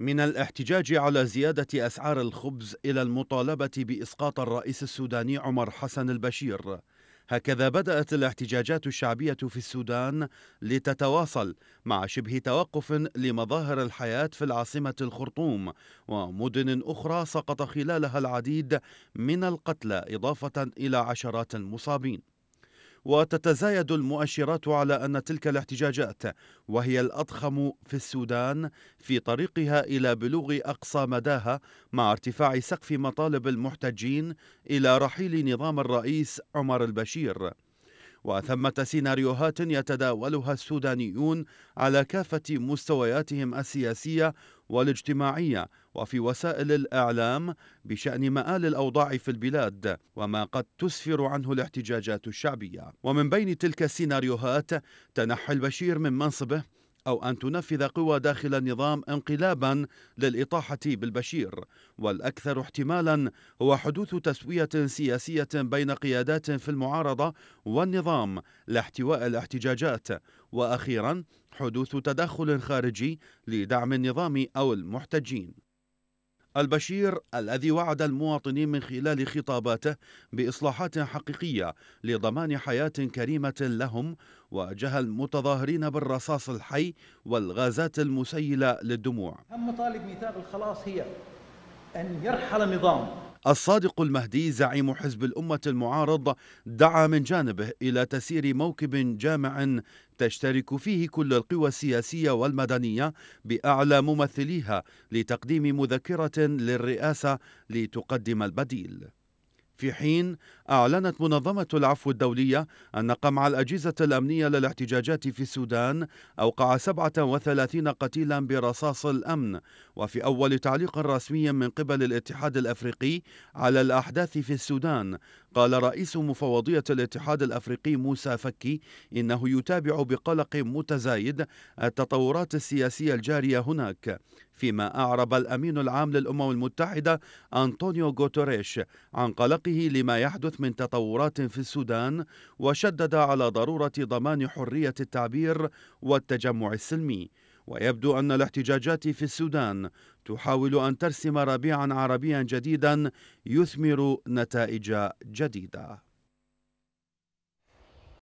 من الاحتجاج على زيادة أسعار الخبز إلى المطالبة بإسقاط الرئيس السوداني عمر حسن البشير هكذا بدأت الاحتجاجات الشعبية في السودان لتتواصل مع شبه توقف لمظاهر الحياة في العاصمة الخرطوم ومدن أخرى سقط خلالها العديد من القتلى إضافة إلى عشرات المصابين وتتزايد المؤشرات على أن تلك الاحتجاجات وهي الأضخم في السودان في طريقها إلى بلوغ أقصى مداها مع ارتفاع سقف مطالب المحتجين إلى رحيل نظام الرئيس عمر البشير وثمة سيناريوهات يتداولها السودانيون على كافة مستوياتهم السياسية والاجتماعية وفي وسائل الإعلام بشأن مآل الأوضاع في البلاد وما قد تسفر عنه الاحتجاجات الشعبية ومن بين تلك السيناريوهات تنحى البشير من منصبه أو أن تنفذ قوى داخل النظام انقلابا للإطاحة بالبشير والأكثر احتمالا هو حدوث تسوية سياسية بين قيادات في المعارضة والنظام لاحتواء الاحتجاجات وأخيرا حدوث تدخل خارجي لدعم النظام أو المحتجين البشير الذي وعد المواطنين من خلال خطاباته باصلاحات حقيقيه لضمان حياه كريمه لهم واجه المتظاهرين بالرصاص الحي والغازات المسيله للدموع. اهم مطالب ميثاق الخلاص هي ان يرحل نظام الصادق المهدي زعيم حزب الأمة المعارض دعا من جانبه إلى تسيير موكب جامع تشترك فيه كل القوى السياسية والمدنية بأعلى ممثليها لتقديم مذكرة للرئاسة لتقدم البديل في حين أعلنت منظمة العفو الدولية أن قمع الأجهزة الأمنية للاحتجاجات في السودان أوقع 37 قتيلا برصاص الأمن وفي أول تعليق رسمي من قبل الاتحاد الأفريقي على الأحداث في السودان قال رئيس مفوضية الاتحاد الأفريقي موسى فكي إنه يتابع بقلق متزايد التطورات السياسية الجارية هناك فيما أعرب الأمين العام للأمم المتحدة أنطونيو غوتوريش عن قلقه لما يحدث من تطورات في السودان وشدد على ضرورة ضمان حرية التعبير والتجمع السلمي ويبدو أن الاحتجاجات في السودان تحاول أن ترسم ربيعا عربيا جديدا يثمر نتائج جديدة